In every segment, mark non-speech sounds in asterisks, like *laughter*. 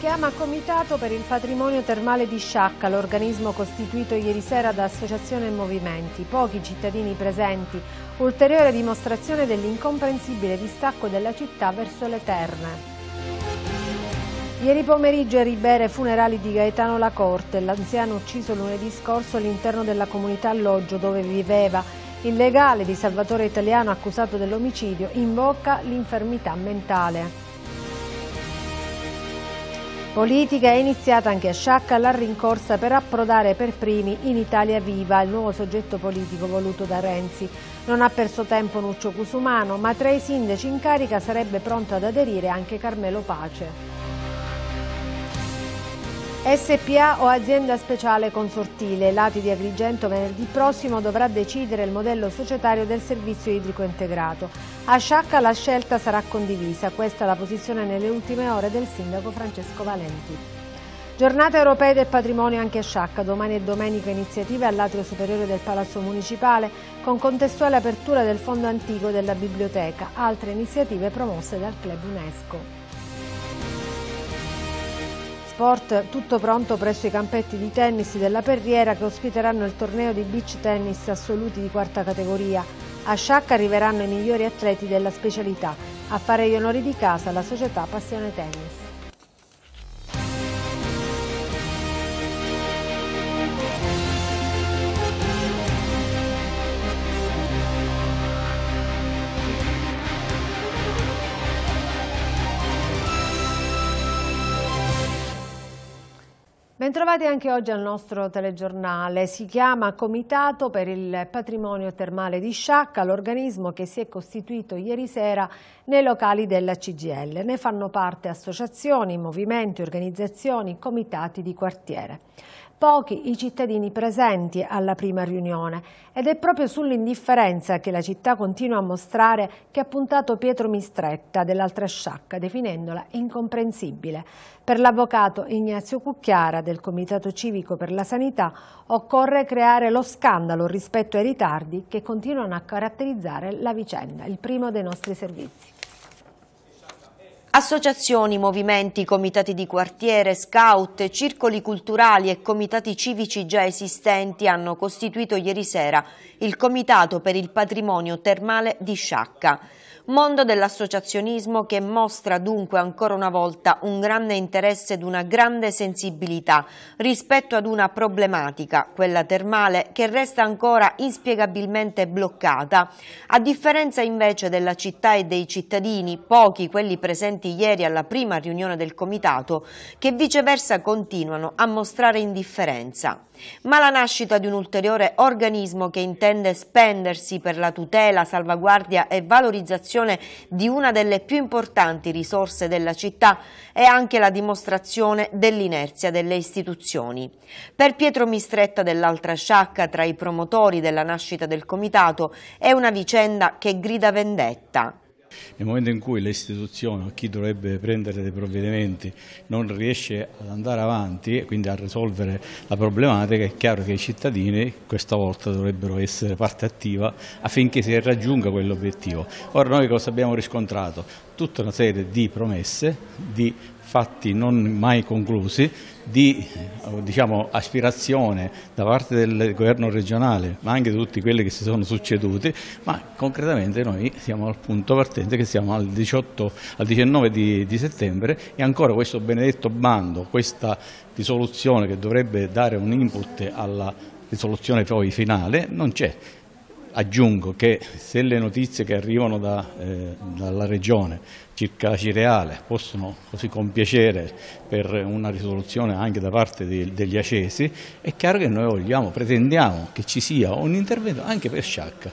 chiama Comitato per il Patrimonio Termale di Sciacca, l'organismo costituito ieri sera da associazione e movimenti. Pochi cittadini presenti, ulteriore dimostrazione dell'incomprensibile distacco della città verso le terme. Ieri pomeriggio a Ribere funerali di Gaetano Lacorte, l'anziano ucciso lunedì scorso all'interno della comunità alloggio dove viveva. Il legale di Salvatore Italiano accusato dell'omicidio invoca l'infermità mentale. Politica è iniziata anche a Sciacca la rincorsa per approdare per primi in Italia Viva, il nuovo soggetto politico voluto da Renzi. Non ha perso tempo Nuccio Cusumano, ma tra i sindaci in carica sarebbe pronto ad aderire anche Carmelo Pace. SPA o azienda speciale consortile, Lati di Agrigento venerdì prossimo dovrà decidere il modello societario del servizio idrico integrato. A Sciacca la scelta sarà condivisa, questa è la posizione nelle ultime ore del sindaco Francesco Valenti. Giornate europee del patrimonio anche a Sciacca, domani e domenica iniziative all'atrio superiore del Palazzo Municipale con contestuale apertura del fondo antico della biblioteca, altre iniziative promosse dal Club UNESCO sport, tutto pronto presso i campetti di tennis della Perriera che ospiteranno il torneo di beach tennis assoluti di quarta categoria. A Sciacca arriveranno i migliori atleti della specialità. A fare gli onori di casa la società Passione Tennis. Bentrovati anche oggi al nostro telegiornale. Si chiama Comitato per il Patrimonio Termale di Sciacca, l'organismo che si è costituito ieri sera nei locali della CGL. Ne fanno parte associazioni, movimenti, organizzazioni, comitati di quartiere pochi i cittadini presenti alla prima riunione ed è proprio sull'indifferenza che la città continua a mostrare che ha puntato Pietro Mistretta dell'altra sciacca definendola incomprensibile. Per l'avvocato Ignazio Cucchiara del Comitato Civico per la Sanità occorre creare lo scandalo rispetto ai ritardi che continuano a caratterizzare la vicenda, il primo dei nostri servizi. Associazioni, movimenti, comitati di quartiere, scout, circoli culturali e comitati civici già esistenti hanno costituito ieri sera il Comitato per il Patrimonio Termale di Sciacca. Mondo dell'associazionismo che mostra dunque ancora una volta un grande interesse ed una grande sensibilità rispetto ad una problematica, quella termale, che resta ancora inspiegabilmente bloccata. A differenza invece della città e dei cittadini, pochi quelli presenti ieri alla prima riunione del comitato, che viceversa continuano a mostrare indifferenza. Ma la nascita di un ulteriore organismo che intende spendersi per la tutela, salvaguardia e valorizzazione di una delle più importanti risorse della città è anche la dimostrazione dell'inerzia delle istituzioni. Per Pietro Mistretta dell'Altra Sciacca, tra i promotori della nascita del comitato, è una vicenda che grida vendetta. Nel momento in cui le istituzioni o chi dovrebbe prendere dei provvedimenti non riesce ad andare avanti e quindi a risolvere la problematica, è chiaro che i cittadini questa volta dovrebbero essere parte attiva affinché si raggiunga quell'obiettivo. Ora noi cosa abbiamo riscontrato? Tutta una serie di promesse, di fatti non mai conclusi di diciamo, aspirazione da parte del governo regionale, ma anche di tutti quelli che si sono succeduti, ma concretamente noi siamo al punto partente che siamo al, 18, al 19 di, di settembre e ancora questo benedetto bando, questa risoluzione che dovrebbe dare un input alla risoluzione poi finale, non c'è. Aggiungo che se le notizie che arrivano da, eh, dalla Regione circa la Cireale possono così compiacere per una risoluzione anche da parte di, degli acesi, è chiaro che noi vogliamo, pretendiamo che ci sia un intervento anche per Sciacca,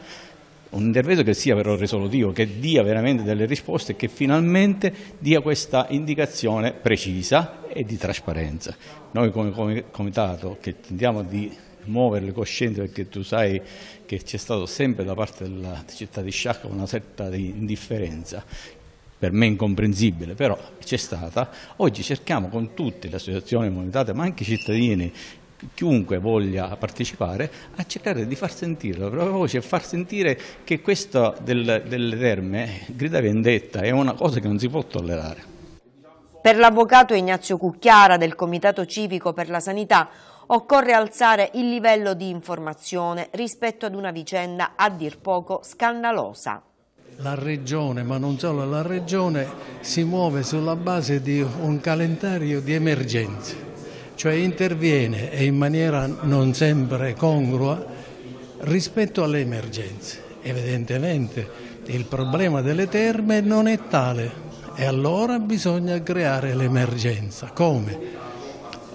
un intervento che sia però risolutivo, che dia veramente delle risposte e che finalmente dia questa indicazione precisa e di trasparenza. Noi come comitato che tentiamo di muovere le coscienze perché tu sai che c'è stato sempre da parte della città di Sciacca una certa indifferenza per me incomprensibile, però c'è stata. Oggi cerchiamo con tutte le associazioni monetate, ma anche i cittadini chiunque voglia partecipare, a cercare di far sentire la propria voce e far sentire che questo del, delle terme, grida vendetta, è una cosa che non si può tollerare. Per l'avvocato Ignazio Cucchiara del Comitato Civico per la Sanità, Occorre alzare il livello di informazione rispetto ad una vicenda a dir poco scandalosa. La Regione, ma non solo la Regione, si muove sulla base di un calendario di emergenze, cioè interviene e in maniera non sempre congrua rispetto alle emergenze. Evidentemente il problema delle terme non è tale e allora bisogna creare l'emergenza. Come?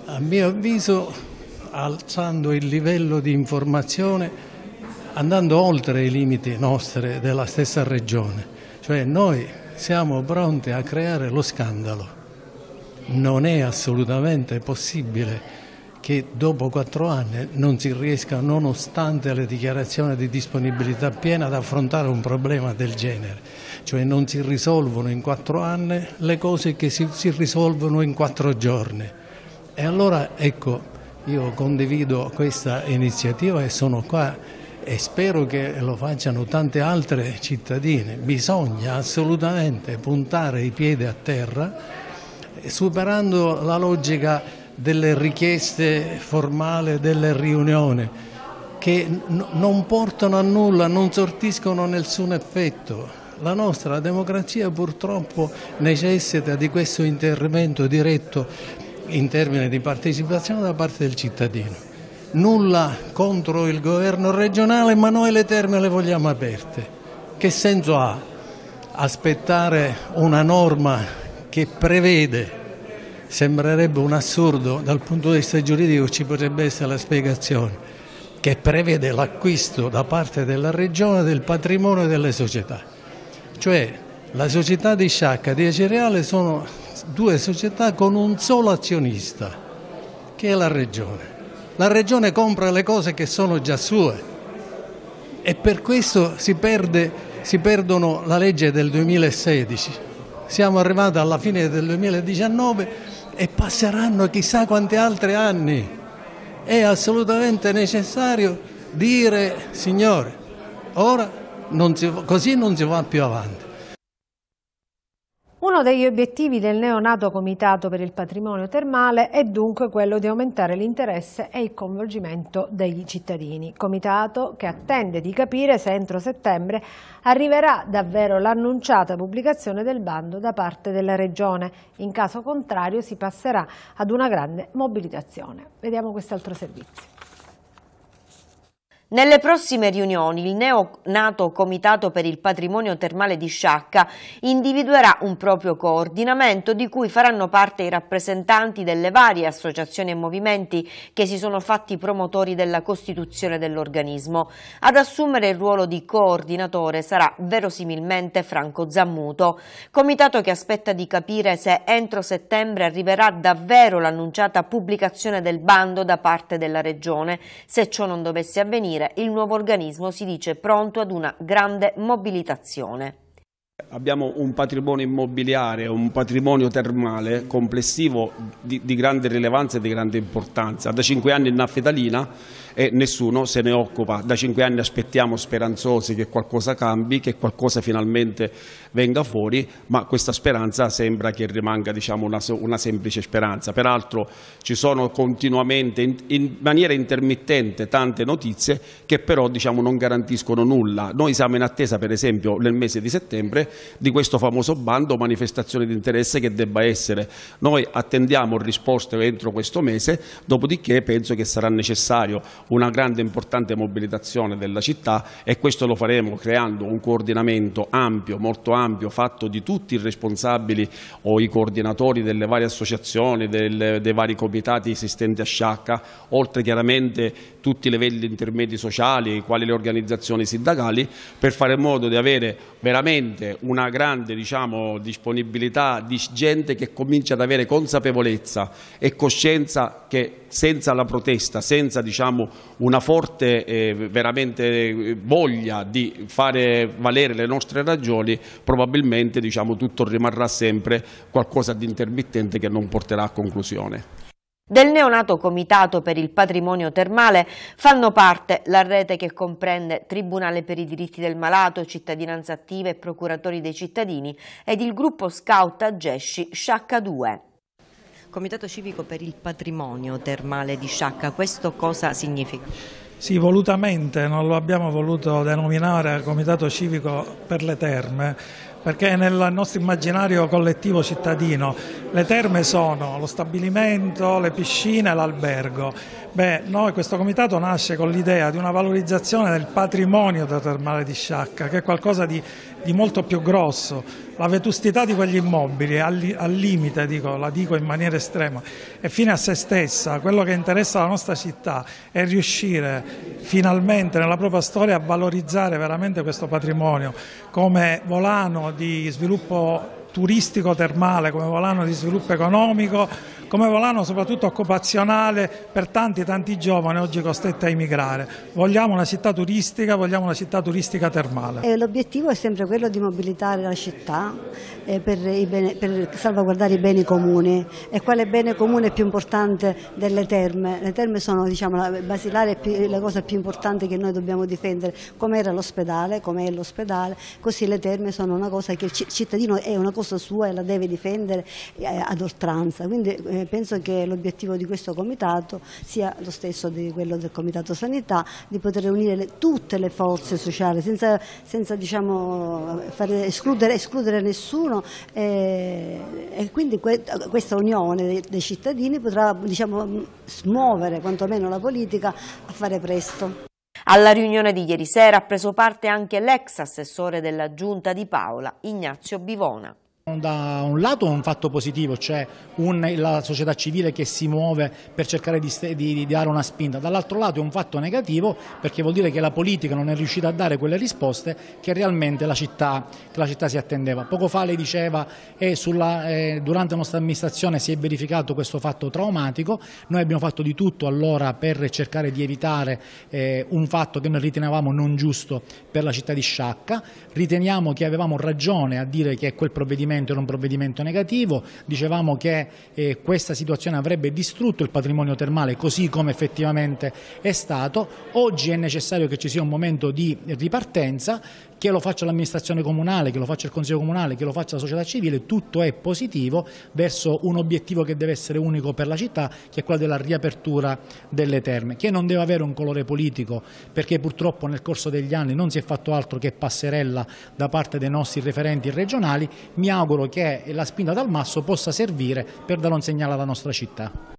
A mio avviso alzando il livello di informazione, andando oltre i limiti nostri della stessa regione. Cioè noi siamo pronti a creare lo scandalo. Non è assolutamente possibile che dopo quattro anni non si riesca, nonostante le dichiarazioni di disponibilità piena, ad affrontare un problema del genere. Cioè non si risolvono in quattro anni le cose che si, si risolvono in quattro giorni. E allora ecco, io condivido questa iniziativa e sono qua e spero che lo facciano tante altre cittadine. Bisogna assolutamente puntare i piedi a terra superando la logica delle richieste formali delle riunioni che non portano a nulla, non sortiscono nessun effetto. La nostra democrazia purtroppo necessita di questo intervento diretto in termini di partecipazione da parte del cittadino. Nulla contro il governo regionale, ma noi le terme le vogliamo aperte. Che senso ha aspettare una norma che prevede, sembrerebbe un assurdo dal punto di vista giuridico, ci potrebbe essere la spiegazione, che prevede l'acquisto da parte della regione del patrimonio delle società. Cioè la società di Sciacca e di Acereale sono due società con un solo azionista, che è la Regione. La Regione compra le cose che sono già sue e per questo si, perde, si perdono la legge del 2016. Siamo arrivati alla fine del 2019 e passeranno chissà quanti altri anni. È assolutamente necessario dire, signore, ora non si, così non si va più avanti. Uno degli obiettivi del neonato Comitato per il Patrimonio Termale è dunque quello di aumentare l'interesse e il coinvolgimento degli cittadini. Comitato che attende di capire se entro settembre arriverà davvero l'annunciata pubblicazione del bando da parte della Regione. In caso contrario si passerà ad una grande mobilitazione. Vediamo quest'altro servizio. Nelle prossime riunioni il neonato Comitato per il Patrimonio Termale di Sciacca individuerà un proprio coordinamento di cui faranno parte i rappresentanti delle varie associazioni e movimenti che si sono fatti promotori della costituzione dell'organismo. Ad assumere il ruolo di coordinatore sarà verosimilmente Franco Zammuto, comitato che aspetta di capire se entro settembre arriverà davvero l'annunciata pubblicazione del bando da parte della Regione. Se ciò non dovesse avvenire avvenire, il nuovo organismo si dice pronto ad una grande mobilitazione. Abbiamo un patrimonio immobiliare, un patrimonio termale complessivo di, di grande rilevanza e di grande importanza. Da cinque anni in Naffetalina e nessuno se ne occupa. Da cinque anni aspettiamo speranzosi che qualcosa cambi, che qualcosa finalmente venga fuori, ma questa speranza sembra che rimanga diciamo, una, una, semplice speranza. Peraltro ci sono continuamente, in, in maniera intermittente, tante notizie che però diciamo, non garantiscono nulla. Noi siamo in attesa, per esempio, nel mese di settembre di questo famoso bando manifestazione di interesse che debba essere. Noi attendiamo risposte entro questo mese, dopodiché penso che sarà necessario una grande e importante mobilitazione della città e questo lo faremo creando un coordinamento ampio, molto ampio, fatto di tutti i responsabili o i coordinatori delle varie associazioni, del, dei vari comitati esistenti a Sciacca, oltre chiaramente tutti i livelli intermedi sociali, quali le organizzazioni sindacali, per fare in modo di avere veramente una grande diciamo, disponibilità di gente che comincia ad avere consapevolezza e coscienza che senza la protesta, senza diciamo, una forte eh, eh, voglia di fare valere le nostre ragioni, probabilmente diciamo, tutto rimarrà sempre qualcosa di intermittente che non porterà a conclusione. Del neonato Comitato per il Patrimonio Termale fanno parte la rete che comprende Tribunale per i diritti del malato, cittadinanza attiva e procuratori dei cittadini ed il gruppo scout Agesci Sciacca 2. Comitato Civico per il Patrimonio Termale di Sciacca, questo cosa significa? Sì, volutamente non lo abbiamo voluto denominare Comitato Civico per le Terme, perché nel nostro immaginario collettivo cittadino le terme sono lo stabilimento, le piscine e l'albergo Beh, noi questo comitato nasce con l'idea di una valorizzazione del patrimonio da termale di Sciacca, che è qualcosa di, di molto più grosso. La vetustità di quegli immobili, al, al limite, dico, la dico in maniera estrema, è fine a se stessa. Quello che interessa alla nostra città è riuscire finalmente nella propria storia a valorizzare veramente questo patrimonio come volano di sviluppo turistico-termale, come volano di sviluppo economico, come volano soprattutto occupazionale per tanti tanti giovani oggi costretti a emigrare. Vogliamo una città turistica, vogliamo una città turistica termale. Eh, l'obiettivo è sempre quello di mobilitare la città eh, per, beni, per, salvaguardare i beni comuni e quale bene comune più importante delle terme? Le terme sono diciamo, la basilare la cosa più importante che noi dobbiamo difendere, come era l'ospedale, come è l'ospedale, così le terme sono una cosa che il cittadino è una cosa causa sua e la deve difendere eh, ad oltranza. Quindi eh, penso che l'obiettivo di questo comitato sia lo stesso di quello del comitato sanità, di poter unire le, tutte le forze sociali senza, senza diciamo, escludere, escludere, nessuno e, eh, e quindi que, questa unione dei, dei cittadini potrà diciamo, smuovere quantomeno la politica a fare presto. Alla riunione di ieri sera ha preso parte anche l'ex assessore della giunta di Paola, Ignazio Bivona. Da un lato è un fatto positivo, cioè la società civile che si muove per cercare di, di, di dare una spinta, dall'altro lato è un fatto negativo perché vuol dire che la politica non è riuscita a dare quelle risposte che realmente la città, la città si attendeva. Poco fa lei diceva che eh, eh, durante la nostra amministrazione si è verificato questo fatto traumatico, noi abbiamo fatto di tutto allora per cercare di evitare eh, un fatto che noi ritenevamo non giusto per la città di Sciacca, riteniamo che avevamo ragione a dire che quel provvedimento provvedimento era un provvedimento negativo, dicevamo che eh, questa situazione avrebbe distrutto il patrimonio termale così come effettivamente è stato, oggi è necessario che ci sia un momento di ripartenza che lo faccia l'amministrazione comunale, che lo faccia il consiglio comunale, che lo faccia la società civile, tutto è positivo verso un obiettivo che deve essere unico per la città, che è quello della riapertura delle terme, che non deve avere un colore politico, perché purtroppo nel corso degli anni non si è fatto altro che passerella da parte dei nostri referenti regionali, mi auguro che la spinta dal masso possa servire per dare un segnale alla nostra città.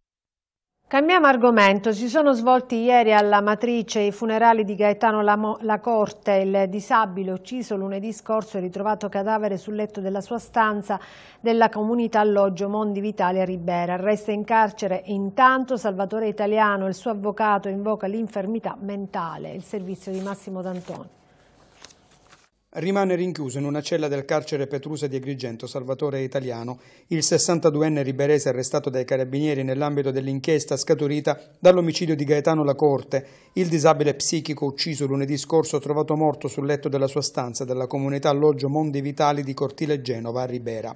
Cambiamo argomento, si sono svolti ieri alla Matrice i funerali di Gaetano Lacorte, il disabile ucciso lunedì scorso e ritrovato cadavere sul letto della sua stanza della comunità alloggio Mondi Vitale Ribera. Resta in carcere intanto Salvatore Italiano e il suo avvocato invoca l'infermità mentale, il servizio di Massimo D'Antonio. Rimane rinchiuso in una cella del carcere Petrusa di Agrigento Salvatore Italiano, il 62enne riberese arrestato dai carabinieri nell'ambito dell'inchiesta scaturita dall'omicidio di Gaetano Lacorte, il disabile psichico ucciso lunedì scorso trovato morto sul letto della sua stanza della comunità alloggio Mondi Vitali di Cortile Genova a Ribera.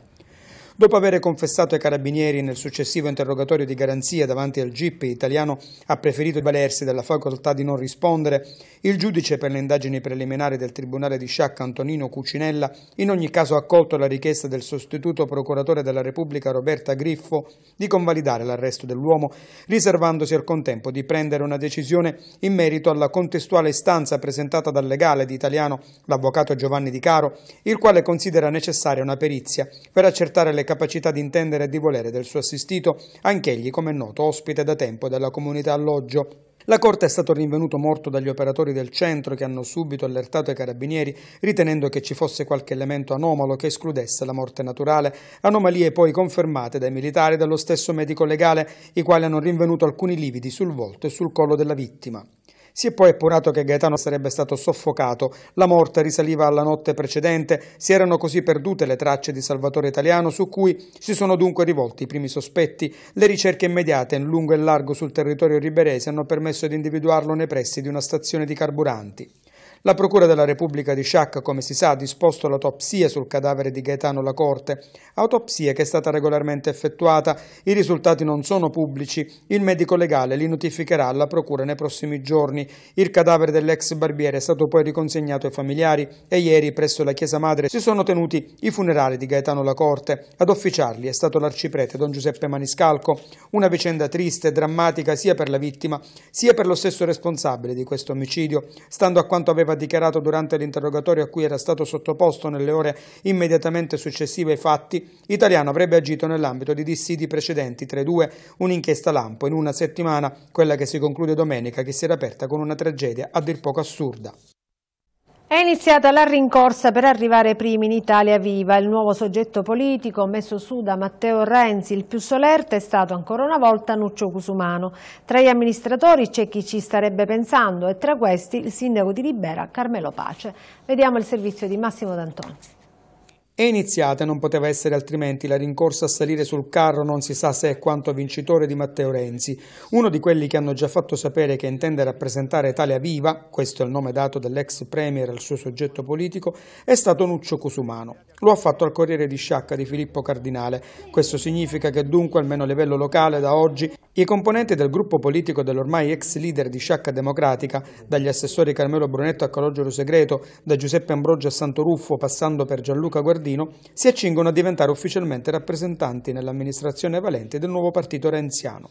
Dopo aver confessato ai carabinieri nel successivo interrogatorio di garanzia davanti al GIP italiano, ha preferito valersi della facoltà di non rispondere, il giudice per le indagini preliminari del Tribunale di Sciacca Antonino Cucinella in ogni caso ha accolto la richiesta del sostituto procuratore della Repubblica Roberta Griffo di convalidare l'arresto dell'uomo, riservandosi al contempo di prendere una decisione in merito alla contestuale istanza presentata dal legale di italiano, l'avvocato Giovanni Di Caro, il quale considera necessaria una perizia per accertare le capacità di intendere e di volere del suo assistito, anch'egli, come è noto, ospite da tempo della comunità alloggio. La corte è stato rinvenuto morto dagli operatori del centro che hanno subito allertato i carabinieri ritenendo che ci fosse qualche elemento anomalo che escludesse la morte naturale, anomalie poi confermate dai militari e dallo stesso medico legale, i quali hanno rinvenuto alcuni lividi sul volto e sul collo della vittima. Si è poi appurato che Gaetano sarebbe stato soffocato, la morte risaliva alla notte precedente, si erano così perdute le tracce di Salvatore Italiano su cui si sono dunque rivolti i primi sospetti. Le ricerche immediate in lungo e largo sul territorio riberese hanno permesso di individuarlo nei pressi di una stazione di carburanti. La Procura della Repubblica di Sciacca, come si sa, ha disposto l'autopsia sul cadavere di Gaetano Lacorte, autopsia che è stata regolarmente effettuata, i risultati non sono pubblici, il medico legale li notificherà alla Procura nei prossimi giorni. Il cadavere dell'ex barbiere è stato poi riconsegnato ai familiari e ieri presso la Chiesa Madre si sono tenuti i funerali di Gaetano Lacorte. Ad officiarli è stato l'arciprete Don Giuseppe Maniscalco, una vicenda triste e drammatica sia per la vittima sia per lo stesso responsabile di questo omicidio, stando a quanto aveva aveva dichiarato durante l'interrogatorio a cui era stato sottoposto nelle ore immediatamente successive ai fatti, Italiano avrebbe agito nell'ambito di dissidi precedenti, tra i due un'inchiesta lampo, in una settimana, quella che si conclude domenica, che si era aperta con una tragedia a dir poco assurda. È iniziata la rincorsa per arrivare primi in Italia Viva. Il nuovo soggetto politico messo su da Matteo Renzi, il più solerte, è stato ancora una volta Nuccio Cusumano. Tra gli amministratori c'è chi ci starebbe pensando e tra questi il sindaco di Libera, Carmelo Pace. Vediamo il servizio di Massimo D'Antoni. È iniziata non poteva essere altrimenti la rincorsa a salire sul carro non si sa se è quanto vincitore di Matteo Renzi, uno di quelli che hanno già fatto sapere che intende rappresentare Italia Viva, questo è il nome dato dell'ex premier al suo soggetto politico, è stato Nuccio Cusumano. Lo ha fatto al Corriere di Sciacca di Filippo Cardinale. Questo significa che dunque, almeno a livello locale, da oggi, i componenti del gruppo politico dell'ormai ex leader di Sciacca Democratica, dagli assessori Carmelo Brunetto a Calogero Segreto, da Giuseppe Ambrogio a Santo Ruffo, passando per Gianluca Guardini, Giardino si accingono a diventare ufficialmente rappresentanti nell'amministrazione valente del nuovo partito renziano.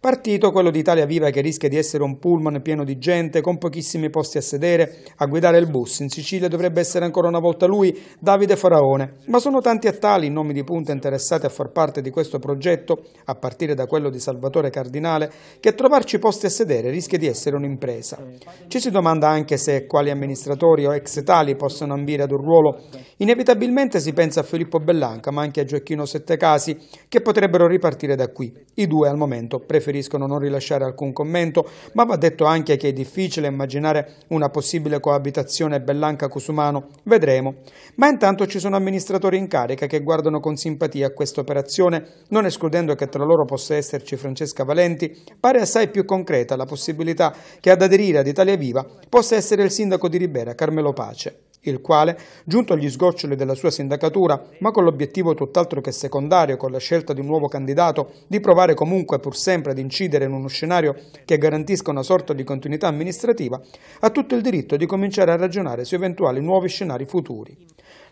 Partito, quello d'Italia Viva, che rischia di essere un pullman pieno di gente, con pochissimi posti a sedere, a guidare il bus. In Sicilia dovrebbe essere ancora una volta lui, Davide Faraone. Ma sono tanti a tali i nomi di punta interessati a far parte di questo progetto, a partire da quello di Salvatore Cardinale, che trovarci posti a sedere rischia di essere un'impresa. Ci si domanda anche se quali amministratori o ex tali possono ambire ad un ruolo. Inevitabilmente si pensa a Filippo Bellanca, ma anche a Gioacchino Settecasi, che potrebbero ripartire da qui. I due al momento preferiscono preferiscono non rilasciare alcun commento, ma va detto anche che è difficile immaginare una possibile coabitazione Bellanca-Cusumano, vedremo. Ma intanto ci sono amministratori in carica che guardano con simpatia questa operazione, non escludendo che tra loro possa esserci Francesca Valenti, pare assai più concreta la possibilità che ad aderire ad Italia Viva possa essere il sindaco di Ribera, Carmelo Pace il quale, giunto agli sgoccioli della sua sindacatura, ma con l'obiettivo tutt'altro che secondario, con la scelta di un nuovo candidato, di provare comunque pur sempre ad incidere in uno scenario che garantisca una sorta di continuità amministrativa, ha tutto il diritto di cominciare a ragionare su eventuali nuovi scenari futuri.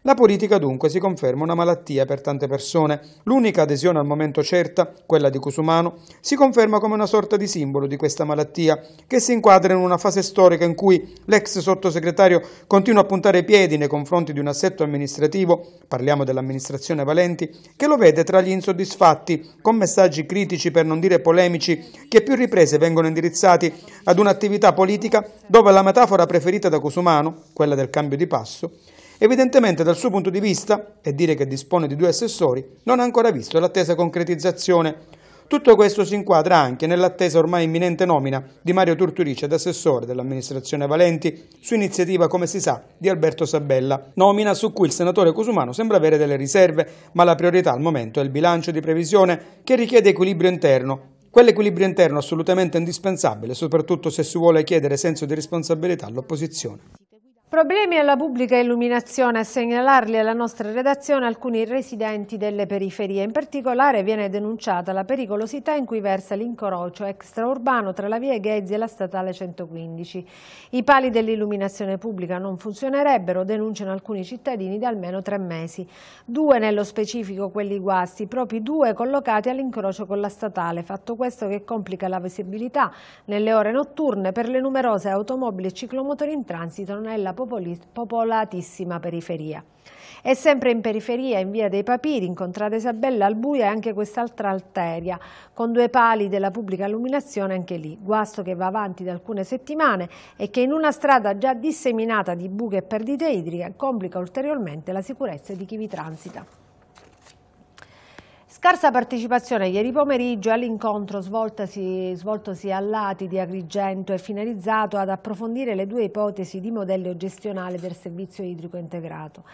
La politica dunque si conferma una malattia per tante persone. L'unica adesione al momento certa, quella di Cusumano, si conferma come una sorta di simbolo di questa malattia, che si inquadra in una fase storica in cui l'ex sottosegretario continua a puntare i piedi nei confronti di un assetto amministrativo, parliamo dell'amministrazione Valenti, che lo vede tra gli insoddisfatti, con messaggi critici per non dire polemici, che più riprese vengono indirizzati ad un'attività politica dove la metafora preferita da Cusumano, quella del cambio di passo, Evidentemente dal suo punto di vista, e dire che dispone di due assessori, non ha ancora visto l'attesa concretizzazione. Tutto questo si inquadra anche nell'attesa ormai imminente nomina di Mario Turturice ad assessore dell'amministrazione Valenti, su iniziativa, come si sa, di Alberto Sabella, nomina su cui il senatore Cusumano sembra avere delle riserve, ma la priorità al momento è il bilancio di previsione che richiede equilibrio interno, Quell'equilibrio interno assolutamente indispensabile, soprattutto se si vuole chiedere senso di responsabilità all'opposizione. Problemi alla pubblica illuminazione a segnalarli alla nostra redazione alcuni residenti delle periferie. In particolare viene denunciata la pericolosità in cui versa l'incrocio extraurbano tra la via Ghezzi e la statale 115. I pali dell'illuminazione pubblica non funzionerebbero, denunciano alcuni cittadini da almeno tre mesi. Due nello specifico quelli guasti, proprio due collocati all'incrocio con la statale. Fatto questo che complica la visibilità nelle ore notturne per le numerose automobili e ciclomotori in transito nella popolazione popolatissima periferia. E sempre in periferia, in via dei Papiri, incontrate Isabella al buio e anche quest'altra alteria, con due pali della pubblica illuminazione anche lì. Guasto che va avanti da alcune settimane e che in una strada già disseminata di buche e perdite idriche complica ulteriormente la sicurezza di chi vi transita. Scarsa partecipazione ieri pomeriggio all'incontro svoltosi a Lati di Agrigento e finalizzato ad approfondire le due ipotesi di modello gestionale del servizio idrico integrato.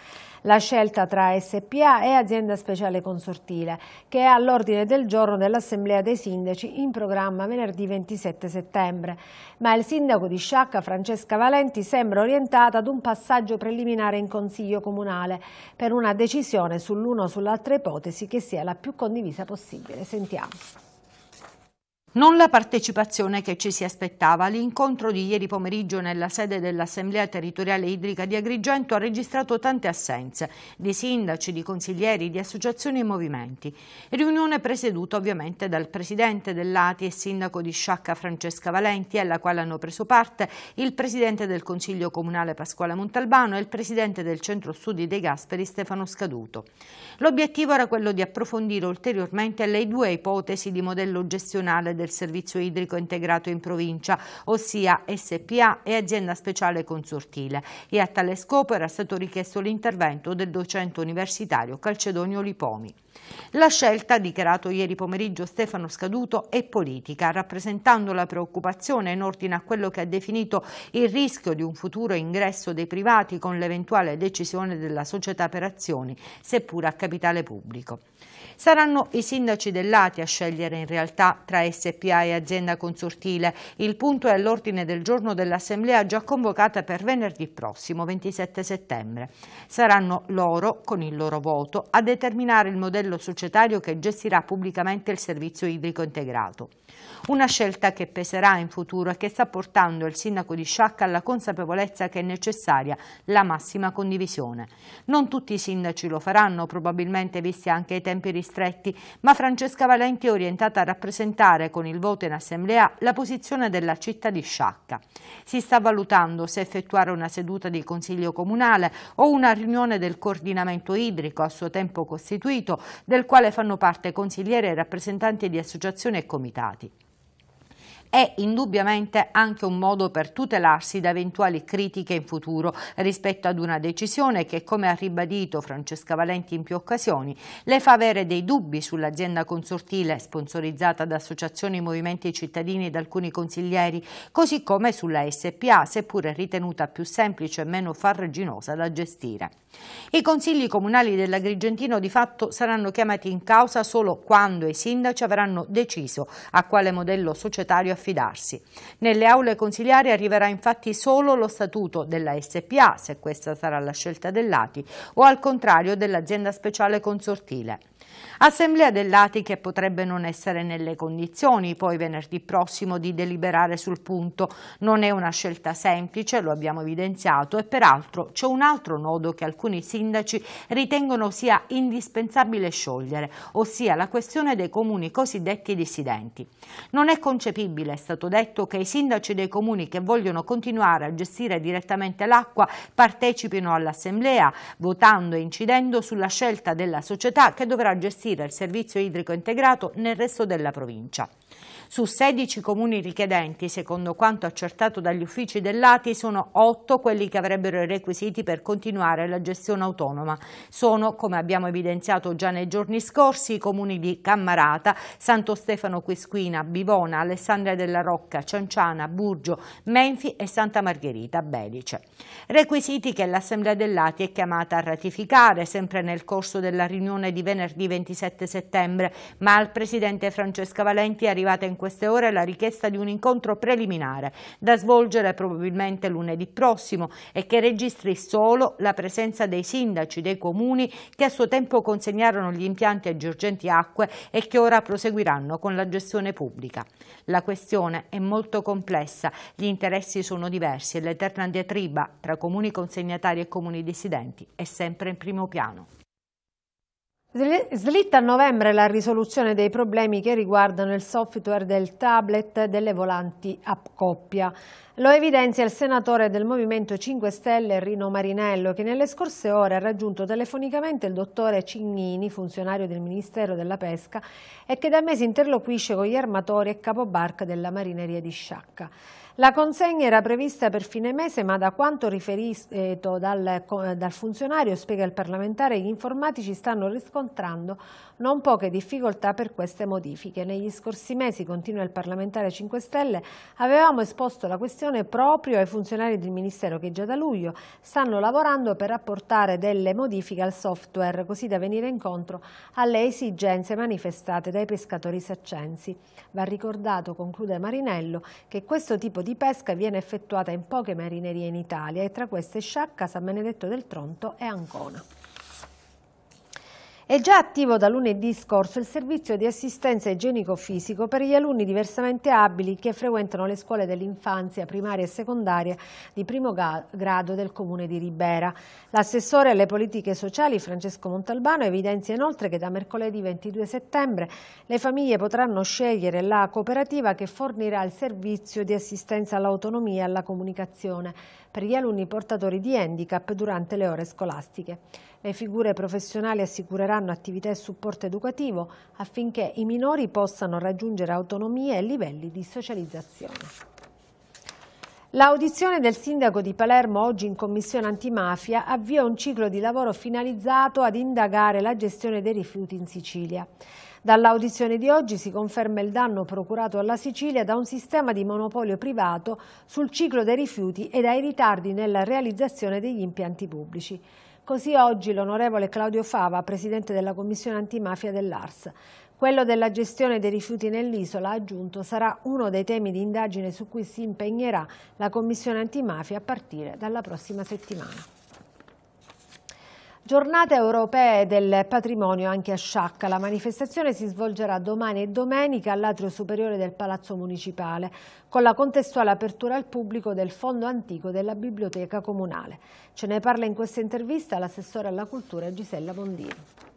La scelta tra SPA e azienda speciale consortile, che è all'ordine del giorno dell'Assemblea dei Sindaci in programma venerdì 27 settembre. Ma il sindaco di Sciacca, Francesca Valenti, sembra orientata ad un passaggio preliminare in Consiglio Comunale per una decisione sull'una o sull'altra ipotesi che sia la più condivisa possibile. Sentiamo. Non la partecipazione che ci si aspettava, l'incontro di ieri pomeriggio nella sede dell'Assemblea Territoriale Idrica di Agrigento ha registrato tante assenze di sindaci, di consiglieri, di associazioni e movimenti. Riunione presieduta ovviamente dal presidente dell'ATI e sindaco di Sciacca Francesca Valenti, alla quale hanno preso parte il presidente del Consiglio Comunale Pasquale Montalbano e il presidente del Centro Studi dei Gasperi Stefano Scaduto. L'obiettivo era quello di approfondire ulteriormente le due ipotesi di modello gestionale del servizio idrico integrato in provincia, ossia SPA e azienda speciale consortile. E a tale scopo era stato richiesto l'intervento del docente universitario Calcedonio Lipomi. La scelta, dichiarato ieri pomeriggio Stefano Scaduto, è politica, rappresentando la preoccupazione in ordine a quello che ha definito il rischio di un futuro ingresso dei privati con l'eventuale decisione della società per azioni, seppur a capitale pubblico. Saranno i sindaci dell'Ati a scegliere in realtà tra SPA e azienda consortile. Il punto è all'ordine del giorno dell'Assemblea già convocata per venerdì prossimo, 27 settembre. Saranno loro, con il loro voto, a determinare il modello societario che gestirà pubblicamente il servizio idrico integrato. Una scelta che peserà in futuro e che sta portando il sindaco di Sciacca alla consapevolezza che è necessaria la massima condivisione. Non tutti i sindaci lo faranno, probabilmente visti anche i tempi ristretti, ma Francesca Valenti è orientata a rappresentare con il voto in assemblea la posizione della città di Sciacca. Si sta valutando se effettuare una seduta di consiglio comunale o una riunione del coordinamento idrico a suo tempo costituito del quale fanno parte consiglieri e rappresentanti di associazioni e comitati è indubbiamente anche un modo per tutelarsi da eventuali critiche in futuro rispetto ad una decisione che, come ha ribadito Francesca Valenti in più occasioni, le fa avere dei dubbi sull'azienda consortile sponsorizzata da associazioni, movimenti cittadini ed alcuni consiglieri, così come sulla SPA, seppure ritenuta più semplice e meno farraginosa da gestire. I consigli comunali dell'Agrigentino di fatto saranno chiamati in causa solo quando i sindaci avranno deciso a quale modello societario affidare affidarsi. Nelle aule consigliari arriverà infatti solo lo statuto della SPA, se questa sarà la scelta dell'ATI, o al contrario dell'azienda speciale consortile. Assemblea dell'ATI che potrebbe non essere nelle condizioni poi venerdì prossimo di deliberare sul punto. Non è una scelta semplice, lo abbiamo evidenziato, e peraltro c'è un altro nodo che alcuni sindaci ritengono sia indispensabile sciogliere, ossia la questione dei comuni cosiddetti dissidenti. Non è concepibile è stato detto che i sindaci dei comuni che vogliono continuare a gestire direttamente l'acqua partecipino all'assemblea, votando e incidendo sulla scelta della società che dovrà gestire il servizio idrico integrato nel resto della provincia. Su 16 comuni richiedenti, secondo quanto accertato dagli uffici dell'ATI, sono 8 quelli che avrebbero i requisiti per continuare la gestione autonoma. Sono, come abbiamo evidenziato già nei giorni scorsi, i comuni di Cammarata, Santo Stefano Quisquina, Bivona, Alessandria della Rocca, Cianciana, Burgio, Menfi e Santa Margherita Belice. Requisiti che l'Assemblea dell'ATI è chiamata a ratificare, sempre nel corso della riunione di venerdì 27 settembre, ma al Presidente Francesca Valenti è arrivata in queste ore la richiesta di un incontro preliminare da svolgere probabilmente lunedì prossimo e che registri solo la presenza dei sindaci dei comuni che a suo tempo consegnarono gli impianti a Giorgenti Acque e che ora proseguiranno con la gestione pubblica. La questione è molto complessa, gli interessi sono diversi e l'eterna diatriba tra comuni consegnatari e comuni dissidenti è sempre in primo piano. Slitta a novembre la risoluzione dei problemi che riguardano il software del tablet delle volanti a coppia. Lo evidenzia il senatore del Movimento 5 Stelle Rino Marinello che nelle scorse ore ha raggiunto telefonicamente il dottore Cignini, funzionario del Ministero della Pesca e che da mesi interloquisce con gli armatori e capobarca della marineria di Sciacca. La consegna era prevista per fine mese, ma da quanto riferito dal, dal funzionario, spiega il parlamentare, gli informatici stanno riscontrando non poche difficoltà per queste modifiche. Negli scorsi mesi, continua il parlamentare 5 Stelle, avevamo esposto la questione proprio ai funzionari del Ministero che già da luglio stanno lavorando per apportare delle modifiche al software, così da venire incontro alle esigenze manifestate dai pescatori saccensi. Va ricordato, conclude Marinello, che questo tipo di pesca viene effettuata in poche marinerie in Italia e tra queste Sciacca, San Benedetto del Tronto e Ancona. È già attivo da lunedì scorso il servizio di assistenza igienico-fisico per gli alunni diversamente abili che frequentano le scuole dell'infanzia primaria e secondaria di primo grado del comune di Ribera. L'assessore alle politiche sociali Francesco Montalbano evidenzia inoltre che da mercoledì 22 settembre le famiglie potranno scegliere la cooperativa che fornirà il servizio di assistenza all'autonomia e alla comunicazione per gli alunni portatori di handicap durante le ore scolastiche. Le figure professionali assicureranno attività e supporto educativo affinché i minori possano raggiungere autonomia e livelli di socializzazione. L'audizione del sindaco di Palermo oggi in commissione antimafia avvia un ciclo di lavoro finalizzato ad indagare la gestione dei rifiuti in Sicilia. Dall'audizione di oggi si conferma il danno procurato alla Sicilia da un sistema di monopolio privato sul ciclo dei rifiuti e dai ritardi nella realizzazione degli impianti pubblici. Così oggi l'onorevole Claudio Fava, presidente della commissione antimafia dell'ARS. Quello della gestione dei rifiuti nell'isola, aggiunto, sarà uno dei temi di indagine su cui si impegnerà la commissione antimafia a partire dalla prossima settimana. Giornate europee del patrimonio anche a Sciacca. La manifestazione si svolgerà domani e domenica all'atrio superiore del Palazzo Municipale, con la contestuale apertura al pubblico del Fondo Antico della Biblioteca Comunale. Ce ne parla in questa intervista l'assessore alla cultura Gisella Bondino.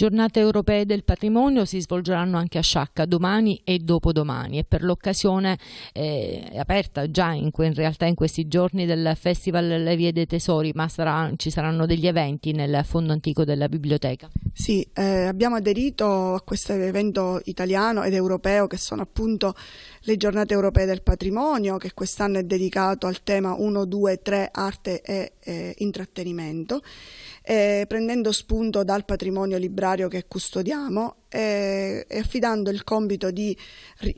Giornate europee del patrimonio si svolgeranno anche a Sciacca domani e dopodomani e per l'occasione eh, è aperta già in, in, realtà in questi giorni del Festival Le Vie dei Tesori, ma sarà, ci saranno degli eventi nel fondo antico della biblioteca. Sì, eh, abbiamo aderito a questo evento italiano ed europeo che sono appunto le giornate europee del patrimonio che quest'anno è dedicato al tema 1, 2, 3 arte e eh, intrattenimento eh, prendendo spunto dal patrimonio librario che custodiamo eh, affidando il compito di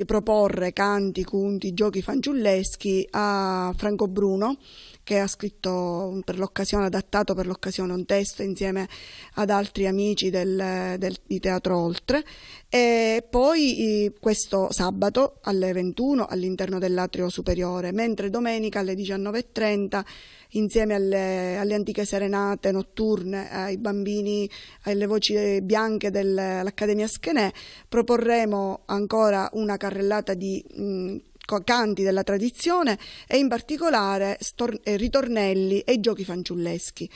proporre canti, cunti, giochi fanciulleschi a Franco Bruno che ha scritto per l'occasione, adattato per l'occasione un testo insieme ad altri amici del, del, di Teatro Oltre. E poi questo sabato alle 21 all'interno dell'atrio superiore, mentre domenica alle 19.30 insieme alle, alle, antiche serenate notturne, ai bambini, alle voci bianche dell'Accademia Eugenia Schenè proporremo ancora una carrellata di mh, canti della tradizione e in particolare eh, ritornelli e giochi fanciulleschi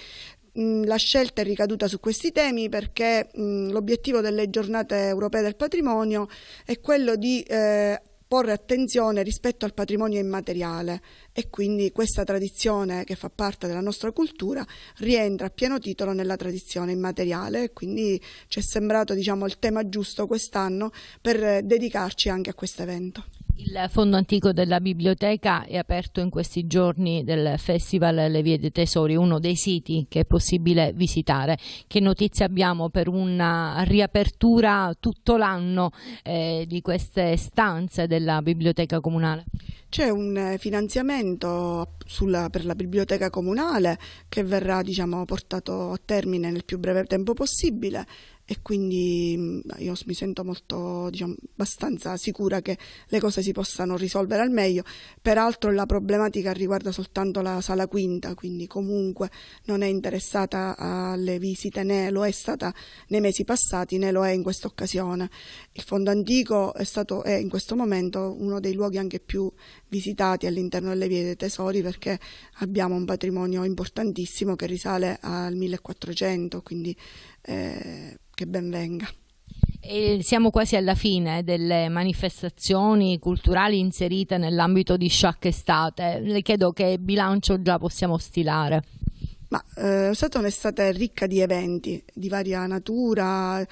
la scelta è ricaduta su questi temi perché l'obiettivo delle giornate europee del patrimonio è quello di eh, porre attenzione rispetto al patrimonio immateriale e quindi questa tradizione che fa parte della nostra cultura rientra a pieno titolo nella tradizione immateriale quindi ci è sembrato diciamo, il tema giusto quest'anno per dedicarci anche a questo evento. Il fondo antico della biblioteca è aperto in questi giorni del Festival Le Vie dei Tesori, uno dei siti che è possibile visitare. Che notizie abbiamo per una riapertura tutto l'anno eh, di queste stanze della biblioteca comunale? C'è un eh, finanziamento sulla, per la biblioteca comunale che verrà diciamo, portato a termine nel più breve tempo possibile e quindi io mi sento molto, diciamo, abbastanza sicura che le cose si possano risolvere al meglio. Peraltro la problematica riguarda soltanto la sala quinta, quindi comunque non è interessata alle visite né lo è stata nei mesi passati né lo è in questa occasione. Il Fondo Antico è stato è in questo momento uno dei luoghi anche più visitati all'interno delle vie dei tesori perché abbiamo un patrimonio importantissimo che risale al 1400, quindi eh, che ben venga. E siamo quasi alla fine delle manifestazioni culturali inserite nell'ambito di Sciacca Estate. Le chiedo che bilancio già possiamo stilare. Ma eh, è stata un'estate ricca di eventi di varia natura,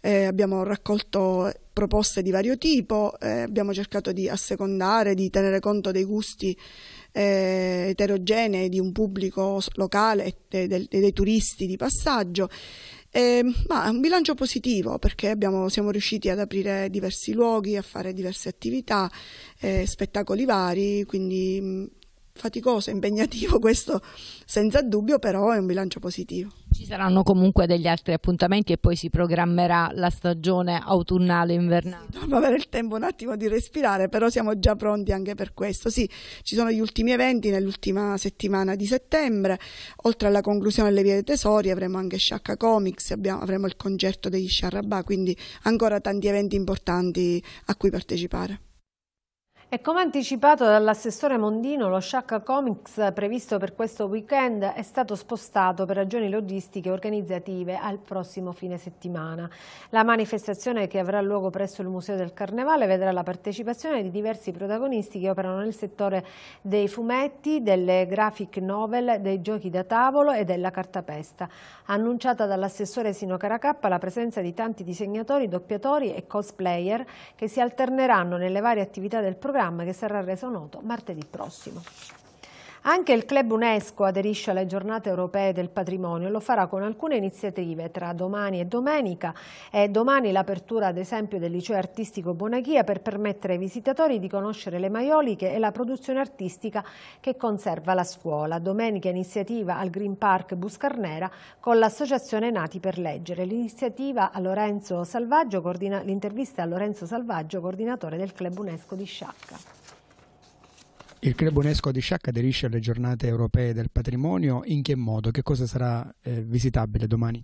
eh, abbiamo raccolto proposte di vario tipo, eh, abbiamo cercato di assecondare, di tenere conto dei gusti eh, eterogenei di un pubblico locale e dei, dei, dei turisti di passaggio eh, ma un bilancio positivo perché abbiamo, siamo riusciti ad aprire diversi luoghi, a fare diverse attività, eh, spettacoli vari, quindi mm, faticoso impegnativo, *laughs* questo senza dubbio, però è un bilancio positivo. Ci saranno comunque degli altri appuntamenti e poi si programmerà la stagione autunnale invernale. Sì, dobbiamo avere il tempo un attimo di respirare, però siamo già pronti anche per questo. Sì, ci sono gli ultimi eventi nell'ultima settimana di settembre, oltre alla conclusione delle vie dei tesori avremo anche Sciacca Comics, abbiamo, avremo il concerto degli Sciarrabà, quindi ancora tanti eventi importanti a cui partecipare. E come anticipato dall'assessore Mondino, lo Sciacca Comics previsto per questo weekend è stato spostato per ragioni logistiche e organizzative al prossimo fine settimana. La manifestazione che avrà luogo presso il Museo del Carnevale vedrà la partecipazione di diversi protagonisti che operano nel settore dei fumetti, delle graphic novel, dei giochi da tavolo e della cartapesta. Annunciata dall'assessore Sino Caracappa la presenza di tanti disegnatori, doppiatori e cosplayer che si alterneranno nelle varie attività del programma programma che sarà reso noto martedì prossimo. Anche il Club UNESCO aderisce alle giornate europee del patrimonio, e lo farà con alcune iniziative tra domani e domenica e domani l'apertura ad esempio del liceo artistico Bonachia per permettere ai visitatori di conoscere le maioliche e la produzione artistica che conserva la scuola. Domenica iniziativa al Green Park Buscarnera con l'associazione Nati per Leggere. L'iniziativa a Lorenzo Salvaggio, l'intervista a Lorenzo Salvaggio, coordinatore del Club UNESCO di Sciacca. Il club UNESCO di Sciacca aderisce alle giornate europee del patrimonio, in che modo? Che cosa sarà eh, visitabile domani?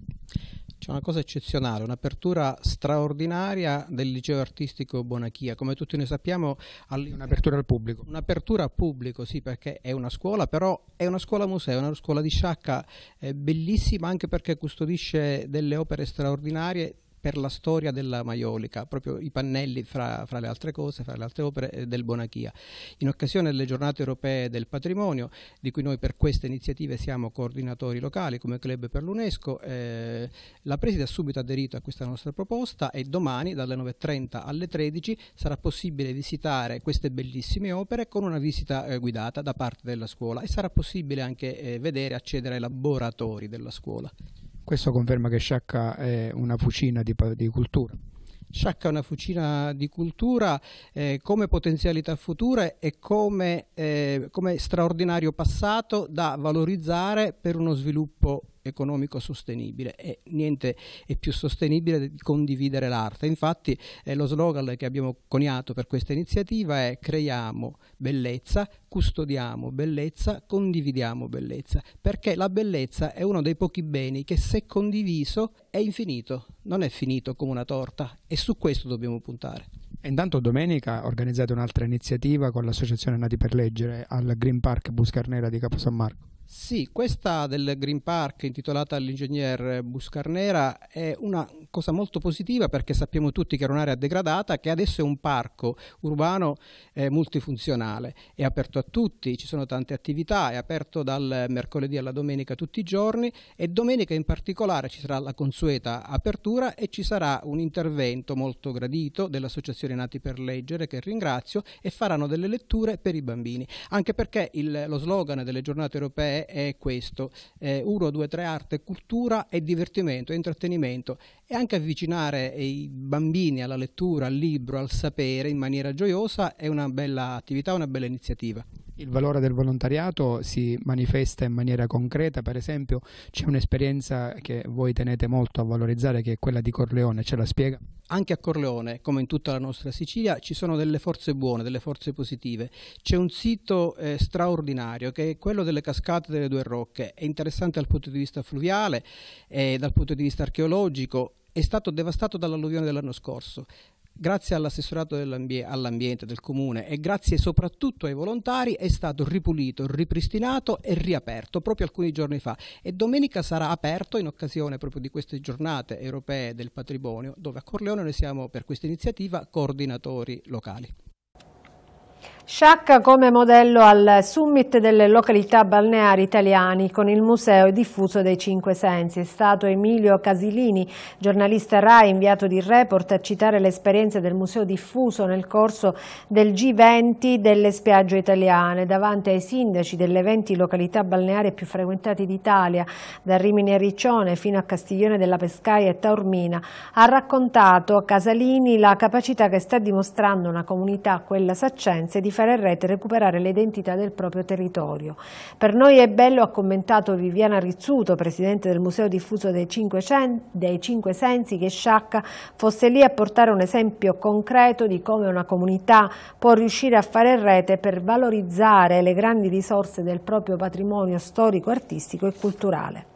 C'è una cosa eccezionale, un'apertura straordinaria del liceo artistico Bonachia. Come tutti noi sappiamo, un'apertura al pubblico. Un'apertura al pubblico, sì, perché è una scuola, però è una scuola museo, è una scuola di sciacca eh, bellissima anche perché custodisce delle opere straordinarie per la storia della Maiolica, proprio i pannelli fra, fra, le altre cose, fra le altre opere eh, del Bonachia. In occasione delle giornate europee del patrimonio, di cui noi per queste iniziative siamo coordinatori locali come club per l'UNESCO, eh, la Preside ha subito aderito a questa nostra proposta e domani dalle 9.30 alle 13 sarà possibile visitare queste bellissime opere con una visita eh, guidata da parte della scuola e sarà possibile anche eh, vedere, accedere ai laboratori della scuola. Questo conferma che Sciacca è una fucina di, di cultura. Sciacca è una fucina di cultura eh, come potenzialità future e come, eh, come straordinario passato da valorizzare per uno sviluppo economico sostenibile e niente è più sostenibile di condividere l'arte. Infatti eh, lo slogan che abbiamo coniato per questa iniziativa è creiamo bellezza, custodiamo bellezza, condividiamo bellezza, perché la bellezza è uno dei pochi beni che se condiviso è infinito, non è finito come una torta e su questo dobbiamo puntare. E intanto domenica organizzate un'altra iniziativa con l'associazione Nati per Leggere al Green Park Buscarnera di Capo San Marco. Sì, questa del Green Park intitolata all'ingegner Buscarnera è una cosa molto positiva perché sappiamo tutti che era un'area degradata che adesso è un parco urbano eh, multifunzionale, è aperto a tutti, ci sono tante attività, è aperto dal mercoledì alla domenica tutti i giorni e domenica in particolare ci sarà la consueta apertura e ci sarà un intervento molto gradito dell'Associazione Nati per Leggere che ringrazio e faranno delle letture per i bambini, anche perché il, lo slogan delle giornate europee è questo, eh, 1, 2, 3 arte, cultura e divertimento, intrattenimento e anche avvicinare i bambini alla lettura, al libro, al sapere in maniera gioiosa è una bella attività, una bella iniziativa. Il valore del volontariato si manifesta in maniera concreta, per esempio c'è un'esperienza che voi tenete molto a valorizzare che è quella di Corleone, ce la spiega? Anche a Corleone, come in tutta la nostra Sicilia, ci sono delle forze buone, delle forze positive. C'è un sito eh, straordinario che è quello delle cascate parte delle due rocche. È interessante dal punto di vista fluviale, eh, dal punto di vista archeologico, è stato devastato dall'alluvione dell'anno scorso grazie all'assessorato all'ambiente del comune e grazie soprattutto ai volontari è stato ripulito, ripristinato e riaperto proprio alcuni giorni fa e domenica sarà aperto in occasione proprio di queste giornate europee del patrimonio dove a Corleone noi siamo per questa iniziativa coordinatori locali. Sciacca come modello al summit delle località balneari italiani con il museo diffuso dei cinque sensi. È stato Emilio Casilini, giornalista RAI inviato di Report a citare l'esperienza del museo diffuso nel corso del G20 delle spiagge italiane davanti ai sindaci delle 20 località balneari più frequentate d'Italia da Rimini e Riccione fino a Castiglione della Pescaia e Taormina. Ha raccontato Casalini la capacità che sta dimostrando una comunità, quella saccense, di fare rete e recuperare l'identità del proprio territorio. Per noi è bello, ha commentato Viviana Rizzuto, presidente del Museo Diffuso dei Cinque, dei Cinque Sensi, che Sciacca fosse lì a portare un esempio concreto di come una comunità può riuscire a fare rete per valorizzare le grandi risorse del proprio patrimonio storico, artistico e culturale.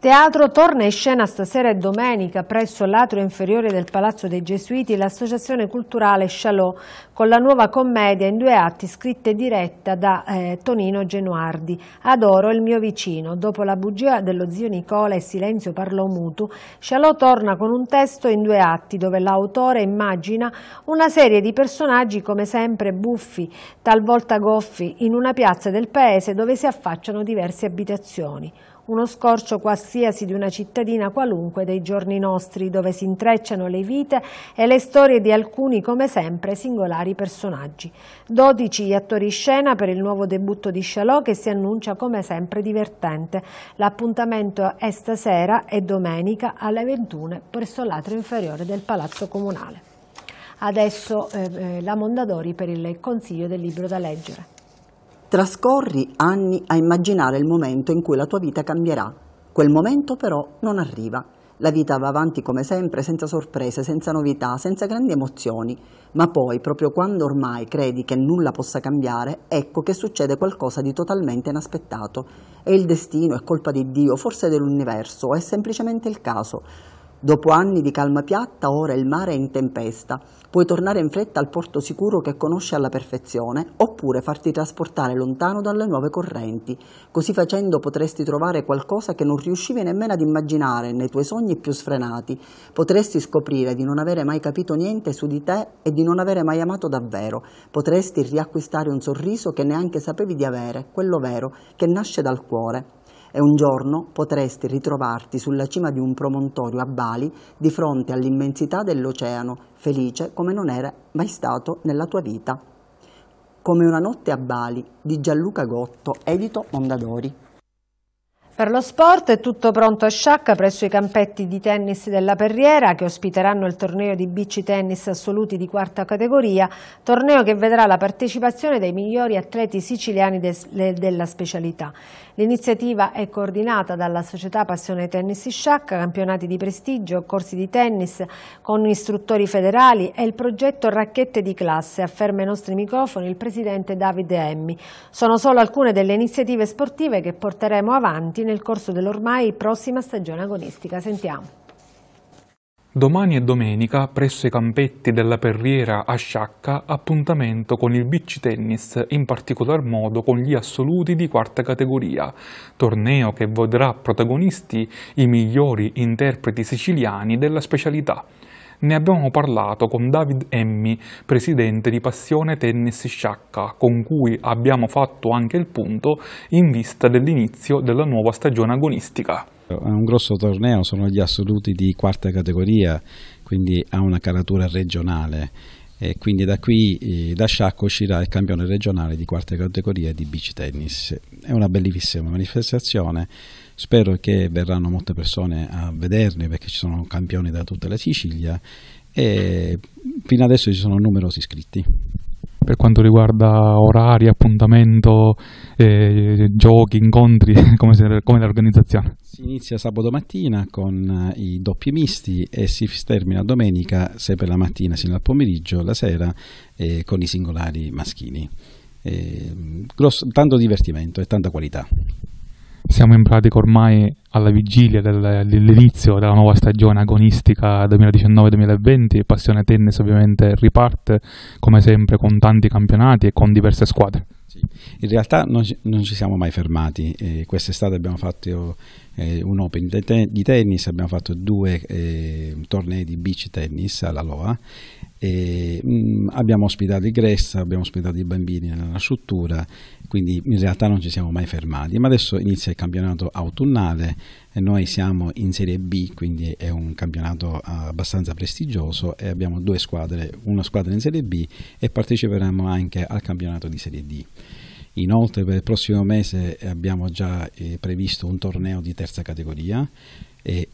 Teatro torna in scena stasera e domenica presso l'atrio inferiore del Palazzo dei Gesuiti l'associazione culturale Chalot con la nuova commedia in due atti scritta e diretta da eh, Tonino Genuardi. Adoro il mio vicino. Dopo la bugia dello zio Nicola e Silenzio parlò mutu, Chalot torna con un testo in due atti dove l'autore immagina una serie di personaggi come sempre buffi, talvolta goffi, in una piazza del paese dove si affacciano diverse abitazioni uno scorcio qualsiasi di una cittadina qualunque dei giorni nostri, dove si intrecciano le vite e le storie di alcuni, come sempre, singolari personaggi. 12 gli attori scena per il nuovo debutto di Chalot che si annuncia come sempre divertente. L'appuntamento è stasera e domenica alle 21 presso l'atrio inferiore del Palazzo Comunale. Adesso eh, eh, la Mondadori per il consiglio del libro da leggere. Trascorri anni a immaginare il momento in cui la tua vita cambierà. Quel momento però non arriva. La vita va avanti come sempre, senza sorprese, senza novità, senza grandi emozioni, ma poi, proprio quando ormai credi che nulla possa cambiare, ecco che succede qualcosa di totalmente inaspettato. È il destino, è colpa di Dio, forse dell'universo, è semplicemente il caso. Dopo anni di calma piatta, ora il mare è in tempesta. Puoi tornare in fretta al porto sicuro che conosci alla perfezione oppure farti trasportare lontano dalle nuove correnti. Così facendo potresti trovare qualcosa che non riuscivi nemmeno ad immaginare nei tuoi sogni più sfrenati. Potresti scoprire di non avere mai capito niente su di te e di non avere mai amato davvero. Potresti riacquistare un sorriso che neanche sapevi di avere, quello vero, che nasce dal cuore e un giorno potresti ritrovarti sulla cima di un promontorio a Bali di fronte all'immensità dell'oceano, felice come non era mai stato nella tua vita. Come una notte a Bali di Gianluca Gotto, edito Mondadori. Per lo sport è tutto pronto a sciacca presso i campetti di tennis della Perriera che ospiteranno il torneo di bici tennis assoluti di quarta categoria, torneo che vedrà la partecipazione dei migliori atleti siciliani della specialità. L'iniziativa è coordinata dalla società Passione Tennis Sciacca, campionati di prestigio, corsi di tennis con istruttori federali e il progetto Racchette di classe, afferma ai nostri microfoni il presidente Davide Emmi. Sono solo alcune delle iniziative sportive che porteremo avanti nel corso dell'ormai prossima stagione agonistica. Sentiamo. Domani e domenica, presso i campetti della Perriera a Sciacca, appuntamento con il beach tennis, in particolar modo con gli assoluti di quarta categoria, torneo che vedrà protagonisti i migliori interpreti siciliani della specialità. Ne abbiamo parlato con David Emmi, presidente di Passione Tennis Sciacca, con cui abbiamo fatto anche il punto in vista dell'inizio della nuova stagione agonistica. È un grosso torneo, sono gli assoluti di quarta categoria, quindi ha una caratura regionale. E quindi da qui eh, da Sciacco uscirà il campione regionale di quarta categoria di beach tennis. È una bellissima manifestazione, spero che verranno molte persone a vederne perché ci sono campioni da tutta la Sicilia e fino adesso ci sono numerosi iscritti. Per quanto riguarda orari, appuntamento, eh, giochi, incontri, *laughs* come, se, come l'organizzazione? Si inizia sabato mattina con eh, i doppi misti e si termina domenica, sempre la mattina sino al pomeriggio, la sera, eh, con i singolari maschili. Eh, grosso, tanto divertimento e tanta qualità. Siamo in pratica ormai alla vigilia del, dell'inizio della nuova stagione agonistica 2019-2020. Passione Tennis ovviamente riparte come sempre con tanti campionati e con diverse squadre. In realtà non ci, non ci siamo mai fermati, eh, quest'estate abbiamo fatto eh, un open di, di, tennis, abbiamo fatto due eh, tornei di beach tennis alla Loa e, mh, mm, abbiamo ospitato i Gress, abbiamo ospitato i bambini nella struttura, quindi in realtà non ci siamo mai fermati. Ma adesso inizia il campionato autunnale e noi siamo in Serie B, quindi è un campionato ah, abbastanza prestigioso e abbiamo due squadre, una squadra in Serie B e parteciperemo anche al campionato di Serie D. Inoltre per il prossimo mese abbiamo già eh, previsto un torneo di terza categoria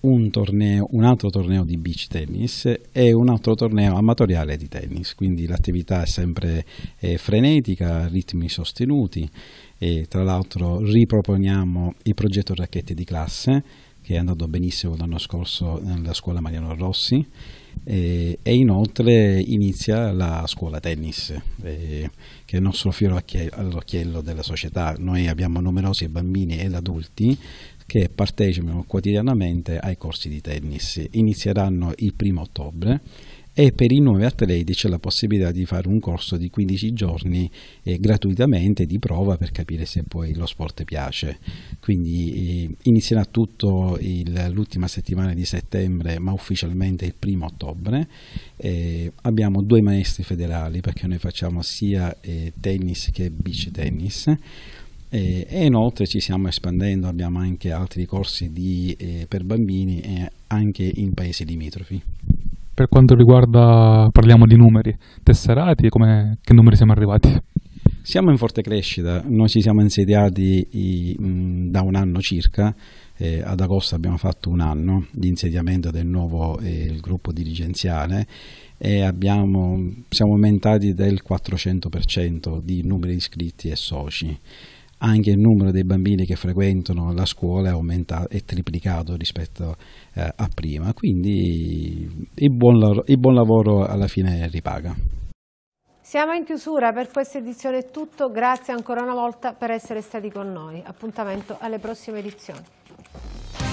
un, torneo, un altro torneo di beach tennis e un altro torneo amatoriale di tennis, quindi l'attività è sempre eh, frenetica, ritmi sostenuti e tra l'altro riproponiamo il progetto racchette di classe che è andato benissimo l'anno scorso nella scuola Mariano Rossi e, e inoltre inizia la scuola tennis eh, che è il nostro fiore all'occhiello della società noi abbiamo numerosi bambini ed adulti che partecipano quotidianamente ai corsi di tennis. Inizieranno il primo ottobre e per i nuovi atleti c'è la possibilità di fare un corso di 15 giorni eh, gratuitamente di prova per capire se poi lo sport piace. Quindi eh, inizierà tutto il, l'ultima settimana di settembre, ma ufficialmente il primo ottobre. Eh, abbiamo due maestri federali perché noi facciamo sia eh, tennis che beach tennis e, inoltre ci stiamo espandendo, abbiamo anche altri corsi di, eh, per bambini eh, anche in paesi limitrofi. Per quanto riguarda, parliamo di numeri, tesserati, come, che numeri siamo arrivati? Siamo in forte crescita, noi ci siamo insediati i, mh, da un anno circa, eh, ad agosto abbiamo fatto un anno di insediamento del nuovo eh, gruppo dirigenziale e abbiamo, siamo aumentati del 400% di numeri iscritti e soci anche il numero dei bambini che frequentano la scuola è, aumentato, è triplicato rispetto eh, a prima, quindi il buon, il buon lavoro alla fine ripaga. Siamo in chiusura, per questa edizione è tutto, grazie ancora una volta per essere stati con noi, appuntamento alle prossime edizioni.